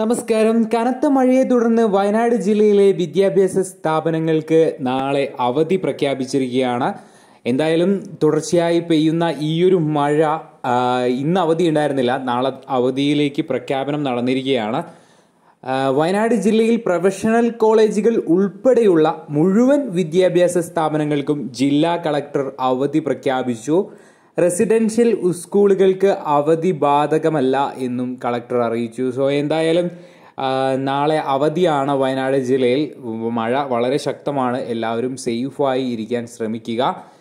നമസ്കാരം കനത്ത മഴയെ തുടർന്ന് വയനാട് ജില്ലയിലെ വിദ്യാഭ്യാസ സ്ഥാപനങ്ങൾക്ക് നാളെ അവധി പ്രഖ്യാപിച്ചിരിക്കുകയാണ് എന്തായാലും തുടർച്ചയായി പെയ്യുന്ന ഈയൊരു മഴ ഇന്ന് അവധി ഉണ്ടായിരുന്നില്ല നാളെ അവധിയിലേക്ക് പ്രഖ്യാപനം നടന്നിരിക്കുകയാണ് വയനാട് ജില്ലയിൽ പ്രൊഫഷണൽ കോളേജുകൾ ഉൾപ്പെടെയുള്ള മുഴുവൻ വിദ്യാഭ്യാസ സ്ഥാപനങ്ങൾക്കും ജില്ലാ കളക്ടർ അവധി പ്രഖ്യാപിച്ചു റെസിഡൻഷ്യൽ സ്കൂളുകൾക്ക് അവധി ബാധകമല്ല എന്നും കളക്ടർ അറിയിച്ചു സോ എന്തായാലും നാളെ അവധിയാണ് വയനാട് ജില്ലയിൽ മഴ വളരെ ശക്തമാണ് എല്ലാവരും സേഫായി ഇരിക്കാൻ ശ്രമിക്കുക